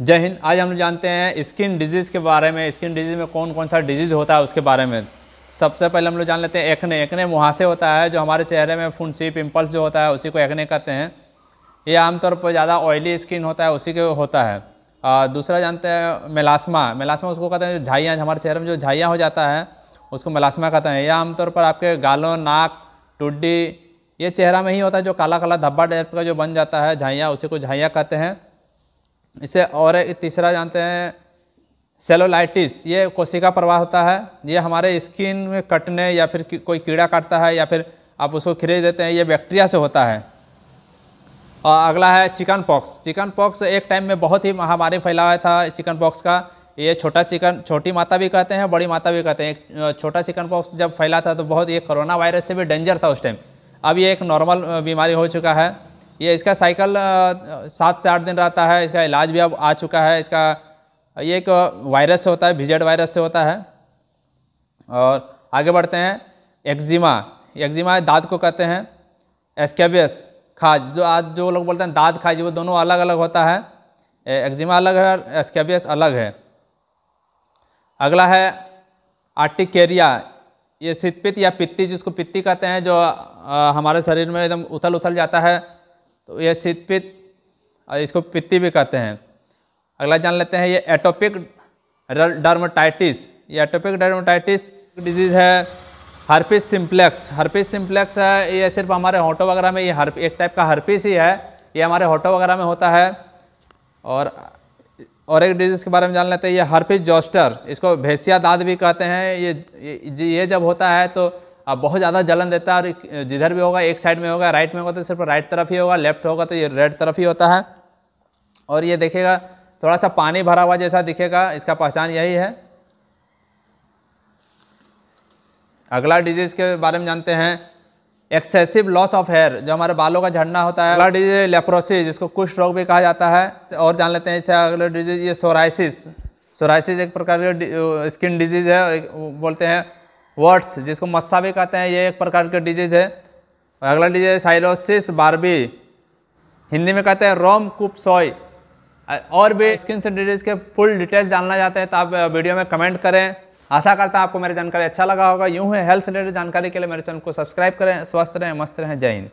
जय हिंद आज हम जानते हैं स्किन डिजीज़ के बारे में स्किन डिजीज़ में कौन कौन सा डिजीज़ होता है उसके बारे में सबसे पहले हम लोग जान लेते हैं एकने एकने मुहासे होता है जो हमारे चेहरे में फुंसी पिंपल्स जो होता है उसी को एकने कहते हैं ये आमतौर पर ज़्यादा ऑयली स्किन होता है उसी के होता है आ, दूसरा जानते हैं मेलास्मा मेलास्मा उसको कहते हैं जो झाइयाँ हमारे चेहरे में जो झाइयाँ हो जाता है उसको मेलास्मा कहते हैं यह आमतौर पर आपके गालों नाक टुड्डी ये चेहरा में ही होता है जो काला काला धब्बा टाइप का जो बन जाता है झाइयाँ उसी को झाइयाँ कहते हैं इसे और तीसरा जानते हैं सेलोलाइटिस ये कोशिका प्रवाह होता है ये हमारे स्किन में कटने या फिर कोई कीड़ा काटता है या फिर आप उसको खिरे देते हैं ये बैक्टीरिया से होता है और अगला है चिकन पॉक्स चिकन पॉक्स एक टाइम में बहुत ही महामारी फैला हुआ था चिकन पॉक्स का ये छोटा चिकन छोटी माता भी कहते हैं बड़ी माता भी कहते हैं छोटा चिकन पॉक्स जब फैला था तो बहुत ये कोरोना वायरस से भी डेंजर था उस टाइम अब ये एक नॉर्मल बीमारी हो चुका है ये इसका साइकिल सात से आठ दिन रहता है इसका इलाज भी अब आ चुका है इसका ये एक वायरस से होता है भिजेड वायरस से होता है और आगे बढ़ते हैं एक्जिमा एक्जिमा दाँत को कहते हैं एस्केबियस खाज जो आज जो लोग बोलते हैं दाँत खाज वो दोनों अलग अलग होता है एक्जिमा अलग है और एस्केबियस अलग है अगला है आर्टिकेरिया ये सितपित या पित्ती जिसको पित्ती कहते हैं जो आ, हमारे शरीर में एकदम उथल उथल जाता है तो यह शीतपित्त और इसको पित्ती भी कहते हैं अगला जान लेते हैं ये एटोपिक डर्माटाइटिस ये एटोपिक डर्माटाइटिस डिजीज़ है हर्पिस सिम्प्लेक्स हर्पिस सिम्प्लेक्स है ये सिर्फ हमारे होटो वगैरह में ये हर एक टाइप का हर्पिस ही है ये हमारे होटो वगैरह में होता है और और एक डिजीज़ के बारे में जान लेते हैं ये हर्पिस जॉस्टर इसको भेसिया दाद भी कहते हैं ये ये जब होता है तो अब बहुत ज़्यादा जलन देता है और जिधर भी होगा एक साइड में होगा राइट में होगा तो सिर्फ राइट तरफ ही होगा लेफ्ट होगा तो ये रेड तरफ ही होता है और ये देखेगा थोड़ा सा पानी भरा हुआ जैसा दिखेगा इसका पहचान यही है अगला डिजीज़ के बारे में जानते हैं एक्सेसिव लॉस ऑफ हेयर जो हमारे बालों का झड़ना होता है अगला डिजीज लेप्रोसिस जिसको कुछ रोग भी कहा जाता है और जान लेते हैं इससे अगला डिजीज ये सोराइसिस सोराइसिस एक प्रकार का स्किन डिजीज़ है बोलते हैं वर्ड्स जिसको मस्सा भी कहते हैं ये एक प्रकार के डिजीज है अगला डिजीज है साइलोसिस बारबी हिंदी में कहते हैं रोम कुपसोई और भी स्किन से डिजीज के फुल डिटेल्स जानना चाहते हैं तो आप वीडियो में कमेंट करें आशा करता हूं आपको मेरी जानकारी अच्छा लगा होगा यूँ है हेल्थ रिलेटेड जानकारी के लिए मेरे चैनल को सब्सक्राइब करें स्वस्थ रहें मस्त रहें जय हिंद